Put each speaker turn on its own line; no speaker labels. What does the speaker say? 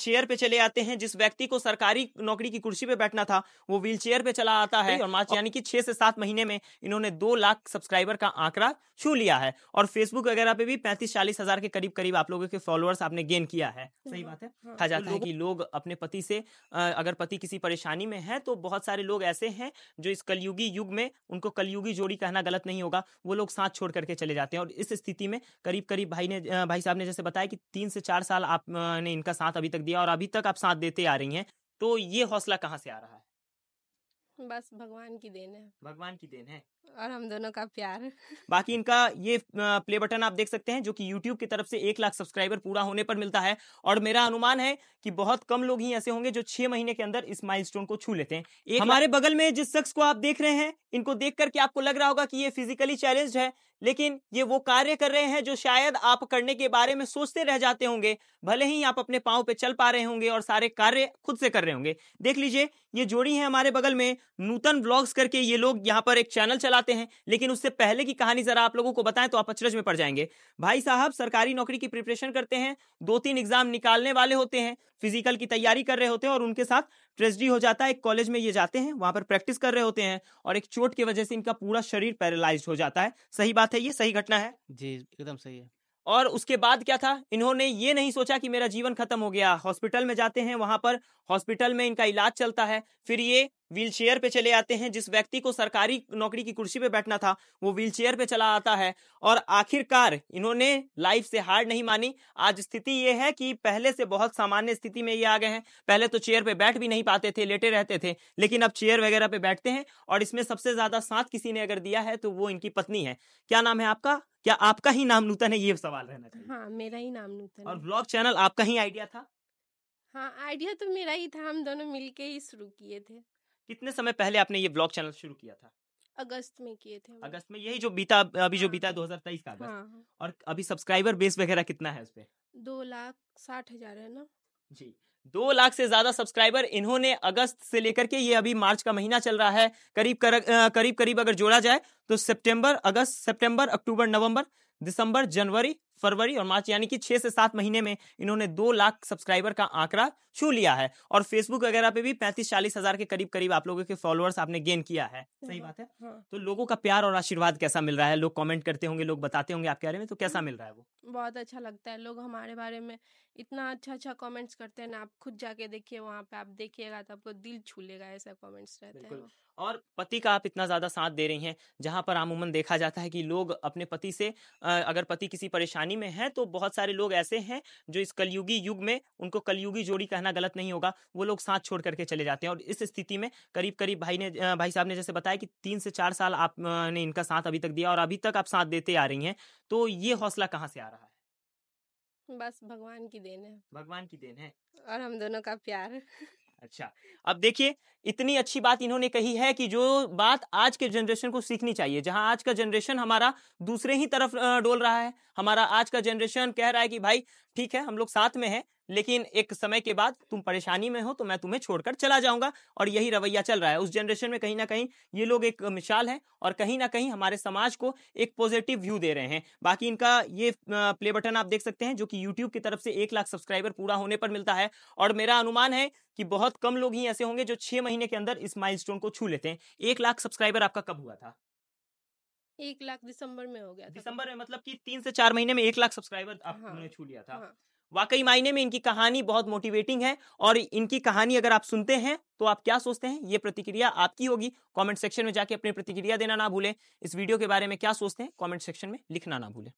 Chair पे चले आते हैं जिस व्यक्ति को सरकारी नौकरी की कुर्सी पे बैठना था वो व्हील चेयर पे चला आता है और मार्च यानी कि छह से सात महीने में इन्होंने दो लाख सब्सक्राइबर का आंकड़ा छू लिया है और फेसबुक वगैरह पे भी पैंतीस चालीस हजार के करीब करीब आप लोगों के फॉलोअर्स आपने गेन किया है सही हम्म। बात है हाँ, कहा जाता है कि लोग अपने पति से अगर पति किसी परेशानी में है तो बहुत सारे लोग ऐसे हैं जो इस कलयुगी युग में उनको कलयुगी जोड़ी कहना गलत नहीं होगा वो लोग साथ छोड़ करके चले जाते हैं और इस स्थिति में करीब करीब भाई ने भाई साहब ने जैसे बताया कि तीन से चार साल आपने इनका साथ अभी तक दिया और अभी तक आप साथ देते आ रही हैं तो ये हौसला कहाँ से आ रहा है बस भगवान की देन है भगवान की देन है और हम दोनों का प्यार बाकी इनका ये प्ले बटन आप देख सकते हैं जो कि यूट्यूब की तरफ से एक लाख सब्सक्राइबर पूरा होने पर मिलता है और मेरा अनुमान है कि बहुत कम लोग ही ऐसे होंगे जो छह महीने के अंदर इस माइलस्टोन को छू लेते हैं एक हमारे बगल में जिस शख्स को आप देख रहे हैं इनको देख करके आपको लग रहा होगा कि ये फिजिकली चैलेंज है लेकिन ये वो कार्य कर रहे हैं जो शायद आप करने के बारे में सोचते रह जाते होंगे भले ही आप अपने पाँव पे चल पा रहे होंगे और सारे कार्य खुद से कर रहे होंगे देख लीजिए ये जोड़ी है हमारे बगल में नूतन ब्लॉग्स करके ये लोग यहाँ पर एक चैनल चला चलाते हैं लेकिन उससे पहले की कहानी जरा आप लोगों को बताएं तो आप अचरज में पड़ जाएंगे भाई साहब सरकारी नौकरी की प्रिपरेशन करते हैं दो तीन एग्जाम निकालने वाले होते हैं फिजिकल की तैयारी कर रहे होते हैं और उनके साथ ट्रेजडी हो जाता है एक कॉलेज में ये जाते हैं वहां पर प्रैक्टिस कर रहे होते हैं और एक चोट की वजह से इनका पूरा शरीर पैरालाइज हो जाता है सही बात है ये सही घटना है जी एकदम सही है और उसके बाद क्या था इन्होंने ये नहीं सोचा कि मेरा जीवन खत्म हो गया हॉस्पिटल में जाते हैं वहां पर हॉस्पिटल में इनका इलाज चलता है फिर ये व्हीलचेयर पे चले आते हैं जिस व्यक्ति को सरकारी नौकरी की कुर्सी पे बैठना था वो व्हीलचेयर पे चला आता है और आखिरकार इन्होंने लाइफ से हार नहीं मानी आज स्थिति ये है कि पहले से बहुत सामान्य स्थिति में ये आ गए हैं पहले तो चेयर पे बैठ भी नहीं पाते थे लेटे रहते थे लेकिन अब चेयर वगैरह पे बैठते हैं और इसमें सबसे ज्यादा साथ किसी ने अगर दिया है तो वो इनकी पत्नी है क्या नाम है आपका क्या आपका ही नाम नूतन है ये सवाल रहना चाहिए हाँ मेरा ही नाम नूतन और ब्लॉग चैनल आपका ही आइडिया था हाँ आइडिया तो मेरा ही था हम दोनों मिलके ही शुरू किए थे कितने समय पहले आपने ये ब्लॉग चैनल शुरू किया था अगस्त में किए थे अगस्त में यही जो बीता अभी जो हाँ, बीता हाँ। दो हजार तेईस का अगस्त हाँ, हाँ। और अभी सब्सक्राइबर बेस वगैरह कितना है उसपे दो लाख साठ हजार है ना जी दो लाख से ज्यादा सब्सक्राइबर इन्होंने अगस्त से लेकर के ये अभी मार्च का महीना चल रहा है करीब कर, करीब करीब अगर जोड़ा जाए तो सितंबर अगस्त सितंबर अक्टूबर नवंबर दिसंबर जनवरी फरवरी और मार्च यानी कि छह से सात महीने में इन्होंने दो लाख सब्सक्राइबर का आंकड़ा छू लिया है और फेसबुक वगैरह पे भी पैंतीस चालीस हजार के करीब करीब आप लोगों के फॉलोअर्स आपने गेन किया है हाँ, सही बात है हाँ।, हाँ। तो लोगों का प्यार और आशीर्वाद कैसा मिल रहा है लोग कॉमेंट करते होंगे लोग बताते होंगे आपके बारे में तो कैसा मिल रहा है वो बहुत अच्छा लगता है लोग हमारे बारे में इतना अच्छा अच्छा कॉमेंट्स करते हैं ना आप खुद जाके देखिए वहाँ पे आप देखिएगा तो आपको दिल छू लेगा ऐसा कॉमेंट्स रहते हैं और पति का आप इतना ज्यादा साथ दे रही हैं जहाँ पर आमूमन देखा जाता है कि लोग अपने पति से अगर पति किसी परेशानी पानी में हैं तो बहुत सारे लोग ऐसे हैं जो इस कलयुगी युग में उनको कलयुगी जोड़ी कहना गलत नहीं होगा वो लोग साथ छोड़ करके चले जाते हैं और इस स्थिति में करीब करीब भाई ने भाई साहब ने जैसे बताया कि तीन से चार साल आपने इनका साथ अभी तक दिया और अभी तक आप साथ देते आ रही हैं तो ये हौसला कहाँ से आ रहा है बस भगवान की देन है भगवान की देन है और हम दोनों का प्यार अच्छा अब देखिए इतनी अच्छी बात इन्होंने कही है कि जो बात आज के जनरेशन को सीखनी चाहिए जहां आज का जनरेशन हमारा दूसरे ही तरफ डोल रहा है हमारा आज का जनरेशन कह रहा है कि भाई ठीक है हम लोग साथ में हैं लेकिन एक समय के बाद तुम परेशानी में हो तो मैं तुम्हें छोड़कर चला जाऊंगा और यही रवैया चल रहा है उस जनरेशन में कहीं ना कहीं ये लोग एक मिसाल है और कहीं ना कहीं हमारे समाज को एक पॉजिटिव व्यू दे रहे हैं बाकी इनका ये प्ले बटन आप देख सकते हैं जो कि यूट्यूब की तरफ से एक लाख सब्सक्राइबर पूरा होने पर मिलता है और मेरा अनुमान है कि बहुत कम लोग ही ऐसे होंगे जो छह महीने के अंदर इस माइल को छू लेते हैं एक लाख सब्सक्राइबर आपका कब हुआ था एक लाख दिसंबर में हो गया दिसंबर में मतलब कि तीन से चार महीने में एक लाख सब्सक्राइबर आपने हाँ, छू लिया था हाँ. वाकई मायने में इनकी कहानी बहुत मोटिवेटिंग है और इनकी कहानी अगर आप सुनते हैं तो आप क्या सोचते हैं ये प्रतिक्रिया आपकी होगी कमेंट सेक्शन में जाके अपनी प्रतिक्रिया देना ना भूलें इस वीडियो के बारे में क्या सोचते हैं कमेंट सेक्शन में लिखना ना भूलें